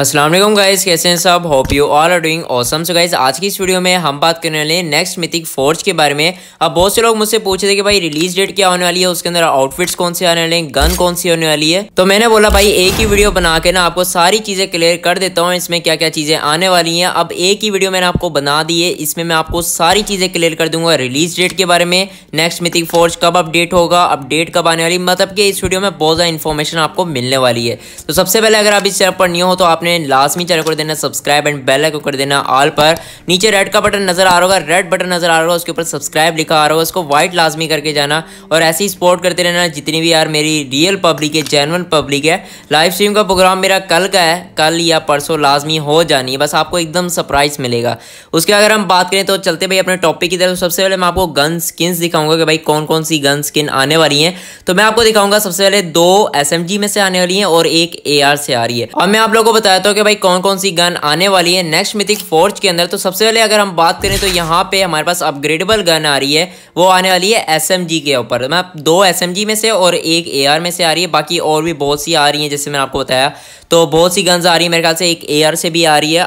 Aslam guys कैसे हैं सब hope you all are doing awesome so guys आज की इस वीडियो में हम बात करने वाले नेक्स्ट मिथिक फोर्ज के बारे में अब बहुत से लोग मुझसे पूछ रहे थे कि भाई रिलीज डेट क्या होने वाली है उसके अंदर आउटफिट्स कौन से आने वाले हैं गन कौन सी होने वाली है तो मैंने बोला भाई एक ही वीडियो बना के ना आपको सारी चीज़ें क्लियर कर देता हूँ इसमें क्या क्या चीज़ें आने वाली हैं अब एक ही वीडियो मैंने आपको बना दी है इसमें मैं आपको सारी चीज़ें क्लियर कर दूंगा रिलीज डेट के बारे में नेक्स्ट मिथिक फोर्ज कब अपडेट होगा अपडेट कब आने वाली मतलब कि इस वीडियो में बहुत ज़्यादा इन्फॉर्मेशन आपको मिलने वाली है तो सबसे पहले अगर आप इस चैनल पर नहीं हो तो आप आपने लाजमी चैनल को देना सब्सक्राइब एंड बेल आइकन कर देना ऑल पर नीचे रेड का बटन नजर आ रहा होगा रेड बटन नजर आ रहा होगा उसके ऊपर सब्सक्राइब लिखा आ रहा होगा उसको व्हाइट लाजमी करके जाना और ऐसे ही सपोर्ट करते रहना जितनी भी यार मेरी रियल पब्लिक है जेनवन पब्लिक है लाइव स्ट्रीम का प्रोग्राम मेरा कल का है कल या परसों लाजमी हो जानी बस आपको एकदम सरप्राइज मिलेगा उसके अगर हम बात करें तो चलते भाई अपने टॉपिक की तरफ सबसे पहले मैं आपको गन स्किन्स दिखाऊंगा कि भाई कौन कौन सी गन स्किन आने वाली हैं तो मैं आपको दिखाऊंगा सबसे पहले दो एस में से आने वाली हैं और एक ए से आ रही है और मैं आप लोगों को बता बताया था कि भाई कौन कौन सी गन आने वाली है नेक्स्ट मिथिक फोर्ज के अंदर तो सबसे पहले अगर हम बात करें तो यहाँ पे हमारे पास अपग्रेडेबल गन आ रही है वो आने वाली है एस के ऊपर मैं दो एस में से और एक ए में से आ रही है बाकी और भी बहुत सी आ रही हैं जैसे मैंने आपको बताया तो बहुत सी गन्स आ रही है मेरे ख्याल से एक ए से भी आ रही है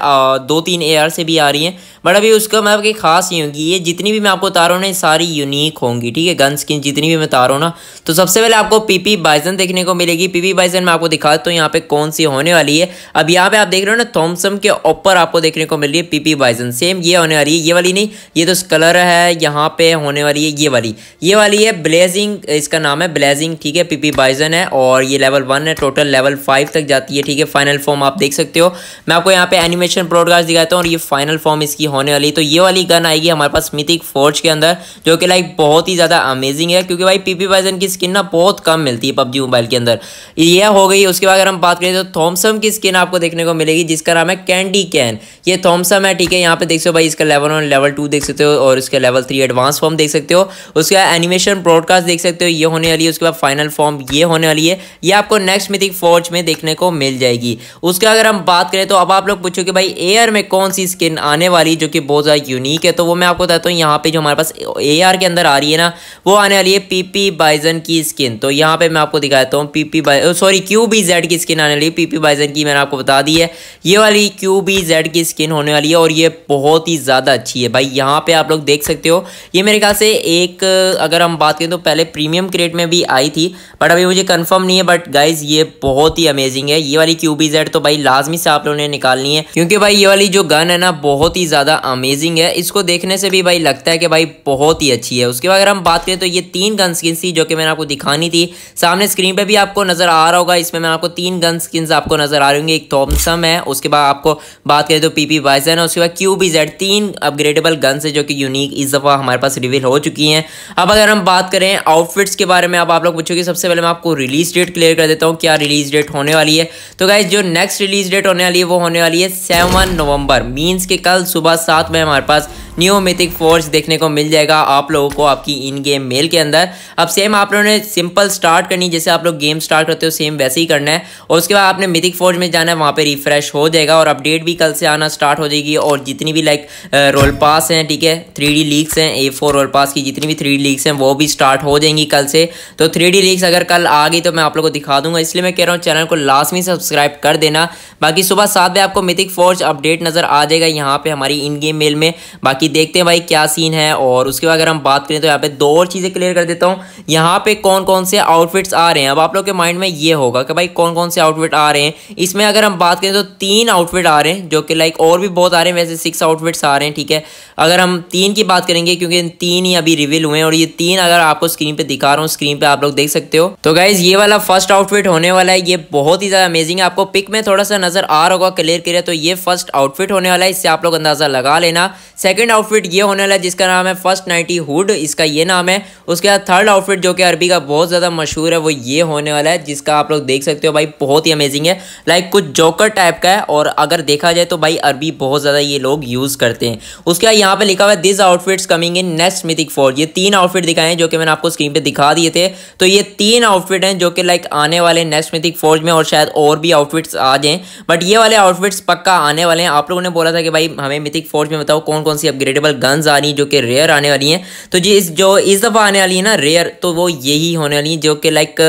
दो तीन ए से भी आ रही हैं बट अभी उसका मैं आपकी खास नहीं होगी ये जितनी भी मैं आपको बता रहा हूँ ना सारी यूनिक होंगी ठीक है गन्स की जितनी भी मैं बता रहा हूँ ना तो सबसे पहले आपको पीपी बाइजन देखने को मिलेगी पीपी बाइजन मैं आपको दिखा तो यहाँ पे कौन सी होने वाली है अब यहाँ पे आप देख रहे हो ना थॉमसम के ऊपर आपको देखने को मिल रही है पीपी बाइजन सेम ये होने वाली है ये वाली नहीं ये तो कलर है यहाँ पे होने वाली है ये वाली ये वाली है ब्लेजिंग इसका नाम है ब्लेजिंग ठीक है पीपी बाइजन है और ये लेवल वन है टोटल लेवल फाइव तक जाती है ठीक है फाइनल फॉर्म आप देख सकते हो मैं आपको यहाँ पे एनिमेशन ब्रॉडकास्ट दिखाता हूँ और ये फाइनल फॉर्म इसकी होने वाली तो ये वाली गन आएगी हमारे पास मिथिक फोर्ज के अंदर जो कि लाइक बहुत ही ज़्यादा अमेजिंग है क्योंकि भाई पीपी बाइजन की स्किन ना बहुत कम मिलती है पबजी मोबाइल के अंदर यह हो गई उसके बाद अगर हम बात करें तो थॉमसम की स्किन आपको देखने को मिलेगी जिसका नाम है कैंडी कैन ये थॉम्सम है ठीक है यहाँ पे देख सकते हो भाई इसका लेवल वन लेवल टू देख सकते हो और इसका लेवल थ्री एडवांस फॉर्म देख सकते हो उसके बाद एनिमेशन ब्रॉडकास्ट देख सकते हो ये होने वाली है उसके बाद फाइनल फॉर्म ये होने वाली है ये आपको नेक्स्ट मिथिक फोर्ज में देखने को मिल जाएगी उसके अगर हम बात करें तो अब आप लोग पूछो कि भाई एयर में कौन सी स्किन आने वाली जो कि बहुत ज़्यादा यूनिक है तो वो मैं आपको बताता हूँ यहाँ पे जो हमारे पास ए के अंदर आ रही है ना वो आने वाली है पी पी बाइजन की स्किन तो यहाँ पे मैं आपको दिखाता हूँ P P sorry Q B Z की स्किन आने वाली है पी पी बाइजन की मैंने आपको बता बता दी है ये वाली क्यू बी जेड की स्किन होने वाली है और ये बहुत ही ज़्यादा अच्छी है भाई यहाँ पे आप लोग देख सकते हो ये मेरे ख्याल से एक अगर हम बात करें तो पहले प्रीमियम क्रेट में भी आई थी बट अभी मुझे कन्फर्म नहीं है बट गाइज ये बहुत ही अमेजिंग है ये वाली क्यू बी जेड तो भाई लाजमी से आप लोगों ने निकालनी है क्योंकि भाई ये वाली जो गन है ना बहुत ही ज़्यादा अमेजिंग है इसको देखने से भी भाई लगता है कि भाई बहुत ही अच्छी है उसके बाद अगर हम बात करें तो ये तीन गन स्किन थी जो कि मैंने आपको दिखानी थी सामने स्क्रीन पर भी आपको नज़र आ रहा होगा इसमें मैं आपको तीन गन स्किन आपको नज़र आ रही होंगी एक तो थॉमसम है उसके बाद आपको बात करें तो पी पी वाइजन है उसके बाद क्यू बी जेड तीन अपग्रेडेबल गन्स है जो कि यूनिक इस दफ़ा हमारे पास रिवील हो चुकी हैं अब अगर हम बात करें आउटफिट्स के बारे में अब आप लोग पूछोगे सबसे पहले मैं आपको रिलीज डेट क्लियर कर देता हूँ क्या रिलीज डेट होने वाली है तो गाइज जो नेक्स्ट रिलीज डेट होने वाली है वो होने वाली है सेवन नवंबर मीन्स के कल सुबह सात में हमारे पास न्यू मिथिक फोर्स देखने को मिल जाएगा आप लोगों को आपकी इन गेम मेल के अंदर अब सेम आप लोगों ने सिंपल स्टार्ट करनी जैसे आप लोग गेम स्टार्ट करते हो सेम वैसे ही करना है और उसके बाद आपने मिथिक फोर्स में जाना है वहाँ पर रिफ्रेश हो जाएगा और अपडेट भी कल से आना स्टार्ट हो जाएगी और जितनी भी लाइक रोल पास हैं ठीक है थ्री डी लीक्स हैं ए फोर रोल पास की जितनी भी थ्री डी लीक्स हैं वो भी स्टार्ट हो जाएंगी कल से तो थ्री डी लीक्स अगर कल आ गई तो मैं आप लोग को दिखा दूंगा इसलिए मैं कह रहा हूँ चैनल को लास्ट में सब्सक्राइब कर देना बाकी सुबह सात बजे आपको मिथिक फोर्स अपडेट नजर आ जाएगा यहाँ पे हमारी इन गेम मेल में बाकी बाकी देखते हैं भाई क्या सीन है और उसके बाद अगर हम बात करें तो यहाँ पे दो और चीज़ें क्लियर कर देता हूँ यहाँ पे कौन कौन से आउटफिट्स आ रहे हैं अब आप लोग के माइंड में ये होगा कि भाई कौन कौन से आउटफिट आ रहे हैं इसमें अगर हम बात करें तो तीन आउटफिट आ रहे हैं जो कि लाइक और भी बहुत आ रहे हैं वैसे सिक्स आउटफिट्स आ रहे हैं ठीक है अगर हम तीन की बात करेंगे क्योंकि तीन ही अभी रिविल हुए हैं और ये तीन अगर आपको स्क्रीन पे दिखा रहा हूँ स्क्रीन पे आप लोग देख सकते हो तो गाइज ये वाला फर्स्ट आउटफिट होने वाला है ये बहुत ही ज़्यादा अमेजिंग है आपको पिक में थोड़ा सा नजर आ रहा होगा क्लियर क्लियर तो ये फर्स्ट आउटफिट होने वाला है इससे आप लोग अंदाजा लगा लेना सेकेंड आउटफिट ये होने वाला है जिसका नाम है फर्स्ट नाइटी हुड इसका ये नाम है उसके बाद थर्ड आउटफिट जो कि अरबी का बहुत ज़्यादा मशहूर है वो ये होने वाला है जिसका आप लोग देख सकते हो भाई बहुत ही अमेजिंग है लाइक कुछ जोकर टाइप का है और अगर देखा जाए तो भाई अरबी बहुत ज़्यादा ये लोग यूज़ करते हैं उसके बाद यहाँ पर लिखा हुआ है this outfits coming in next Mythic Forge ये तीन आउटफिट दिखाए हैं जो कि मैंने आपको स्क्रीन पर दिखा दिए थे तो ये तीन आउटफिट हैं जो कि लाइक आने वाले नेक्स्ट मिथिक फोर्ज में और शायद और भी आउटफिट्स आ जाएँ बट ये वाले आउटफिट्स पक्का आने वाले हैं आप लोगों ने बोला था कि भाई हमें मिथिक फोर्ज में बताओ कौन कौन सी अपग्रेड अपग्रेडेबल गन्स आ रही जो कि रेयर आने वाली हैं तो जी इस जो इस दफ़ा आने वाली है ना रेयर तो वो यही होने वाली हैं जो कि लाइक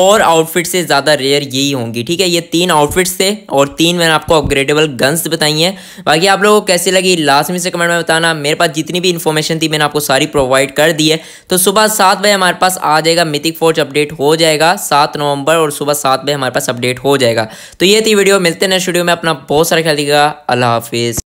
और आउटफिट से ज़्यादा रेयर यही होंगी ठीक है ये तीन आउटफिट्स थे और तीन मैंने आपको अपग्रेडेबल गन्स बताई हैं बाकी आप लोगों को कैसे लगी लास्ट में से कमेंट में बताना मेरे पास जितनी भी इन्फॉर्मेशन थी मैंने आपको सारी प्रोवाइड कर दी है तो सुबह सात बजे हमारे पास आ जाएगा मिथिक फोर्ज अपडेट हो जाएगा सात नवंबर और सुबह सात बजे हमारे पास अपडेट हो जाएगा तो ये थी वीडियो मिलते हैं नेक्स्ट वीडियो में अपना बहुत सारा ख्याल अल्लाह हाफिज़